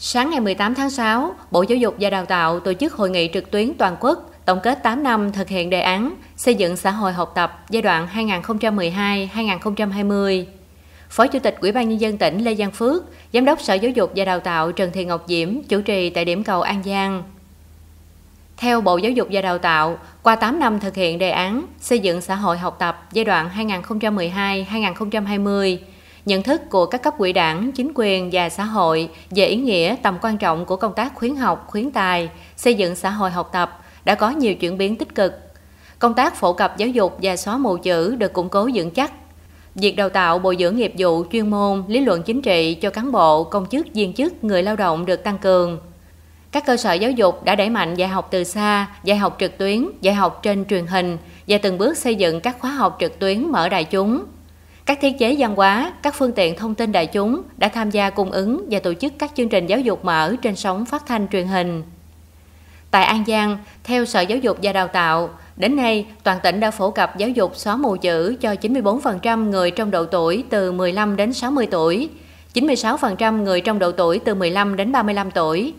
Sáng ngày 18 tháng 6, Bộ Giáo dục và Đào tạo tổ chức hội nghị trực tuyến toàn quốc tổng kết 8 năm thực hiện đề án xây dựng xã hội học tập giai đoạn 2012-2020. Phó Chủ tịch Ủy ban nhân dân tỉnh Lê Giang Phước, Giám đốc Sở Giáo dục và Đào tạo Trần Thị Ngọc Diễm chủ trì tại điểm cầu An Giang. Theo Bộ Giáo dục và Đào tạo, qua 8 năm thực hiện đề án xây dựng xã hội học tập giai đoạn 2012-2020, Nhận thức của các cấp quỹ đảng, chính quyền và xã hội về ý nghĩa tầm quan trọng của công tác khuyến học, khuyến tài, xây dựng xã hội học tập đã có nhiều chuyển biến tích cực. Công tác phổ cập giáo dục và xóa mù chữ được củng cố vững chắc. Việc đào tạo bồi dưỡng nghiệp vụ chuyên môn, lý luận chính trị cho cán bộ, công chức, viên chức, người lao động được tăng cường. Các cơ sở giáo dục đã đẩy mạnh dạy học từ xa, dạy học trực tuyến, dạy học trên truyền hình và từng bước xây dựng các khóa học trực tuyến mở đại chúng, các thiết chế văn hóa, các phương tiện thông tin đại chúng đã tham gia cung ứng và tổ chức các chương trình giáo dục mở trên sóng phát thanh truyền hình. Tại An Giang, theo Sở Giáo dục và Đào tạo, đến nay toàn tỉnh đã phổ cập giáo dục xóa mù chữ cho 94% người trong độ tuổi từ 15 đến 60 tuổi, 96% người trong độ tuổi từ 15 đến 35 tuổi.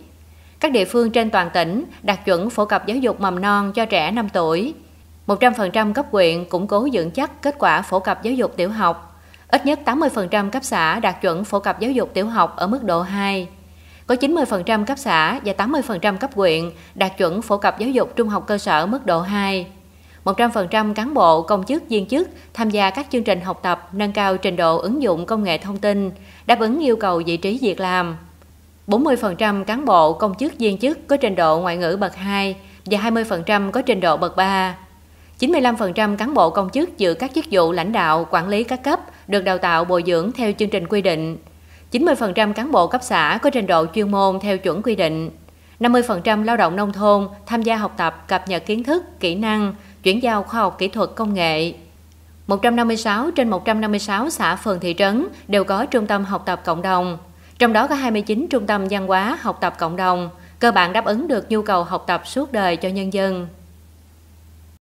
Các địa phương trên toàn tỉnh đạt chuẩn phổ cập giáo dục mầm non cho trẻ 5 tuổi, 100% cấp huyện củng cố vững chắc kết quả phổ cập giáo dục tiểu học. Ít nhất 80% cấp xã đạt chuẩn phổ cập giáo dục tiểu học ở mức độ 2. Có 90% cấp xã và 80% cấp huyện đạt chuẩn phổ cập giáo dục trung học cơ sở mức độ 2. 100% cán bộ, công chức, viên chức tham gia các chương trình học tập nâng cao trình độ ứng dụng công nghệ thông tin, đáp ứng yêu cầu vị trí việc làm. 40% cán bộ, công chức, viên chức có trình độ ngoại ngữ bậc 2 và 20% có trình độ bậc 3. 95% cán bộ công chức giữ các chức vụ lãnh đạo, quản lý các cấp được đào tạo bồi dưỡng theo chương trình quy định. 90% cán bộ cấp xã có trình độ chuyên môn theo chuẩn quy định. 50% lao động nông thôn tham gia học tập, cập nhật kiến thức, kỹ năng, chuyển giao khoa học kỹ thuật công nghệ. 156 trên 156 xã phường thị trấn đều có trung tâm học tập cộng đồng, trong đó có 29 trung tâm văn hóa học tập cộng đồng, cơ bản đáp ứng được nhu cầu học tập suốt đời cho nhân dân.